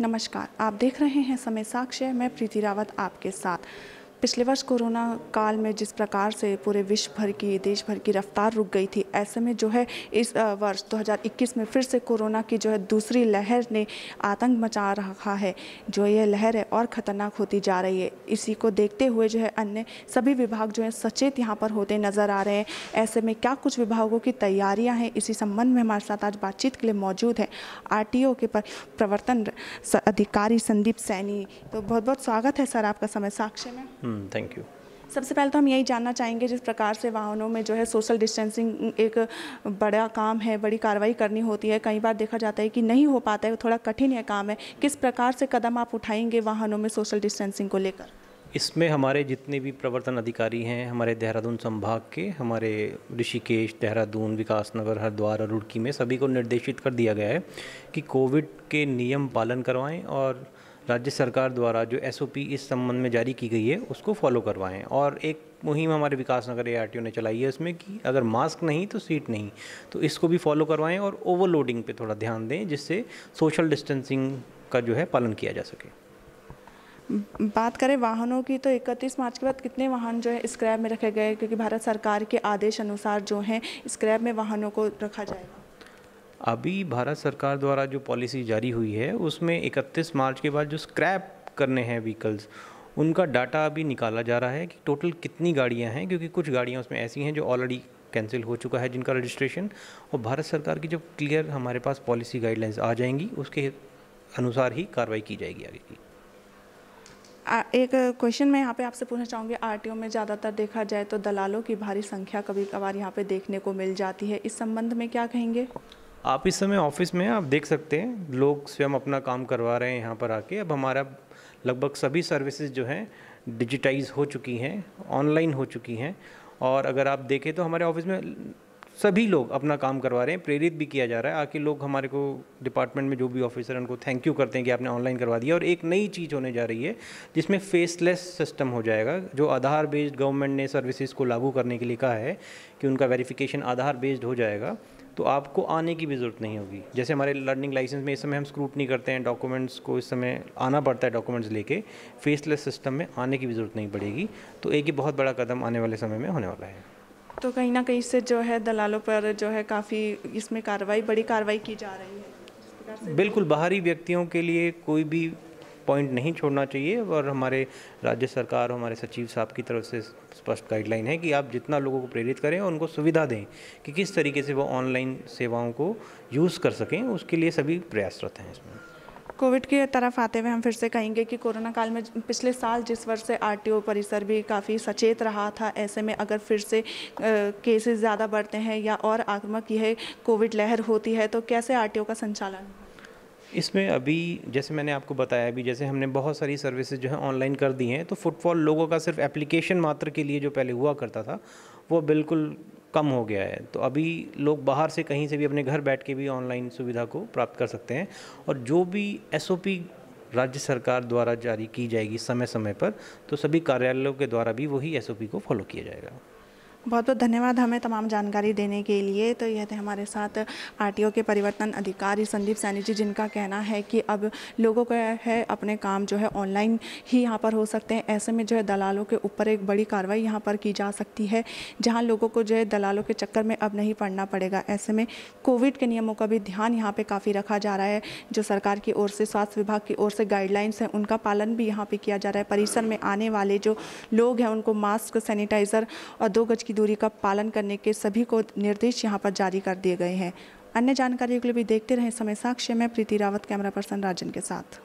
नमस्कार आप देख रहे हैं समय साक्ष्य मैं प्रीति रावत आपके साथ पिछले वर्ष कोरोना काल में जिस प्रकार से पूरे विश्व भर की देश भर की रफ्तार रुक गई थी ऐसे में जो है इस वर्ष 2021 में फिर से कोरोना की जो है दूसरी लहर ने आतंक मचा रखा है जो यह लहर है और ख़तरनाक होती जा रही है इसी को देखते हुए जो है अन्य सभी विभाग जो है सचेत यहाँ पर होते नज़र आ रहे हैं ऐसे में क्या कुछ विभागों की तैयारियाँ हैं इसी संबंध में हमारे साथ आज बातचीत के लिए मौजूद है आर के प्रवर्तन अधिकारी संदीप सैनी तो बहुत बहुत स्वागत है सर आपका समय साक्ष्य में थैंक hmm, यू सबसे पहले तो हम यही जानना चाहेंगे जिस प्रकार से वाहनों में जो है सोशल डिस्टेंसिंग एक बड़ा काम है बड़ी कार्रवाई करनी होती है कई बार देखा जाता है कि नहीं हो पाता है थोड़ा कठिन है काम है किस प्रकार से कदम आप उठाएंगे वाहनों में सोशल डिस्टेंसिंग को लेकर इसमें हमारे जितने भी प्रवर्तन अधिकारी हैं हमारे देहरादून संभाग के हमारे ऋषिकेश देहरादून विकास नगर हरिद्वार और रुड़की में सभी को निर्देशित कर दिया गया है कि कोविड के नियम पालन करवाएं और राज्य सरकार द्वारा जो एस इस संबंध में जारी की गई है उसको फॉलो करवाएं और एक मुहिम हमारे विकास नगर ए ने चलाई है उसमें कि अगर मास्क नहीं तो सीट नहीं तो इसको भी फॉलो करवाएं और ओवरलोडिंग पे थोड़ा ध्यान दें जिससे सोशल डिस्टेंसिंग का जो है पालन किया जा सके बात करें वाहनों की तो 31 मार्च के बाद कितने वाहन जो है स्क्रैप में रखे गए क्योंकि भारत सरकार के आदेश अनुसार जो हैं स्क्रैप में वाहनों को रखा जाएगा अभी भारत सरकार द्वारा जो पॉलिसी जारी हुई है उसमें 31 मार्च के बाद जो स्क्रैप करने हैं व्हीकल्स उनका डाटा अभी निकाला जा रहा है कि टोटल कितनी गाड़ियां हैं क्योंकि कुछ गाड़ियां उसमें ऐसी हैं जो ऑलरेडी कैंसिल हो चुका है जिनका रजिस्ट्रेशन और भारत सरकार की जब क्लियर हमारे पास पॉलिसी गाइडलाइंस आ जाएंगी उसके अनुसार ही कार्रवाई की जाएगी आगे की एक क्वेश्चन मैं यहाँ पे आपसे पूछना चाहूँगी आर में ज़्यादातर देखा जाए तो दलालों की भारी संख्या कभी कभार यहाँ पे देखने को मिल जाती है इस संबंध में क्या कहेंगे आप इस समय ऑफिस में आप देख सकते हैं लोग स्वयं अपना काम करवा रहे हैं यहाँ पर आके अब हमारा लगभग सभी सर्विसेज जो हैं डिजिटाइज हो चुकी हैं ऑनलाइन हो चुकी हैं और अगर आप देखें तो हमारे ऑफिस में सभी लोग अपना काम करवा रहे हैं प्रेरित भी किया जा रहा है आके लोग हमारे को डिपार्टमेंट में जो भी ऑफिसर हैं उनको थैंक यू करते हैं कि आपने ऑनलाइन करवा दिया और एक नई चीज़ होने जा रही है जिसमें फेसलेस सिस्टम हो जाएगा जो आधार बेस्ड गवर्नमेंट ने सर्विसेज को लागू करने के लिए कहा है कि उनका वेरिफिकेशन आधार बेस्ड हो जाएगा तो आपको आने की भी ज़रूरत नहीं होगी जैसे हमारे लर्निंग लाइसेंस में इस समय हम स्क्रूटनी करते हैं डॉक्यूमेंट्स को इस समय आना पड़ता है डॉक्यूमेंट्स लेके फेसलेस सिस्टम में आने की भी ज़रूरत नहीं पड़ेगी तो एक ही बहुत बड़ा कदम आने वाले समय में होने वाला है तो कहीं ना कहीं से जो है दलालों पर जो है काफ़ी इसमें कार्रवाई बड़ी कार्रवाई की जा रही है बिल्कुल बाहरी व्यक्तियों के लिए कोई भी पॉइंट नहीं छोड़ना चाहिए और हमारे राज्य सरकार हमारे सचिव साहब की तरफ से स्पष्ट गाइडलाइन है कि आप जितना लोगों को प्रेरित करें उनको सुविधा दें कि किस तरीके से वो ऑनलाइन सेवाओं को यूज़ कर सकें उसके लिए सभी प्रयासरत हैं इसमें कोविड की तरफ आते हुए हम फिर से कहेंगे कि कोरोना काल में पिछले साल जिस वर्ष से आरटीओ परिसर भी काफ़ी सचेत रहा था ऐसे में अगर फिर से केसेस ज़्यादा बढ़ते हैं या और आक्रामक यह कोविड लहर होती है तो कैसे आरटीओ का संचालन इसमें अभी जैसे मैंने आपको बताया अभी जैसे हमने बहुत सारी सर्विसेज जो है ऑनलाइन कर दी हैं तो फुटफॉल लोगों का सिर्फ एप्लीकेशन मात्र के लिए जो पहले हुआ करता था वो बिल्कुल कम हो गया है तो अभी लोग बाहर से कहीं से भी अपने घर बैठ के भी ऑनलाइन सुविधा को प्राप्त कर सकते हैं और जो भी एस राज्य सरकार द्वारा जारी की जाएगी समय समय पर तो सभी कार्यालयों के द्वारा भी वही एस को फॉलो किया जाएगा बहुत बहुत धन्यवाद हमें तमाम जानकारी देने के लिए तो यह थे हमारे साथ आर के परिवर्तन अधिकारी संदीप सैनी जी जिनका कहना है कि अब लोगों का है अपने काम जो है ऑनलाइन ही यहाँ पर हो सकते हैं ऐसे में जो है दलालों के ऊपर एक बड़ी कार्रवाई यहाँ पर की जा सकती है जहाँ लोगों को जो है दलालों के चक्कर में अब नहीं पड़ना पड़ेगा ऐसे में कोविड के नियमों का भी ध्यान यहाँ पर काफ़ी रखा जा रहा है जो सरकार की ओर से स्वास्थ्य विभाग की ओर से गाइडलाइंस हैं उनका पालन भी यहाँ पर किया जा रहा है परिसर में आने वाले जो लोग हैं उनको मास्क सैनिटाइज़र और दो गज की दूरी का पालन करने के सभी को निर्देश यहाँ पर जारी कर दिए गए हैं अन्य जानकारियों के लिए भी देखते रहें समय साक्ष्य में प्रीति रावत कैमरा पर्सन राजन के साथ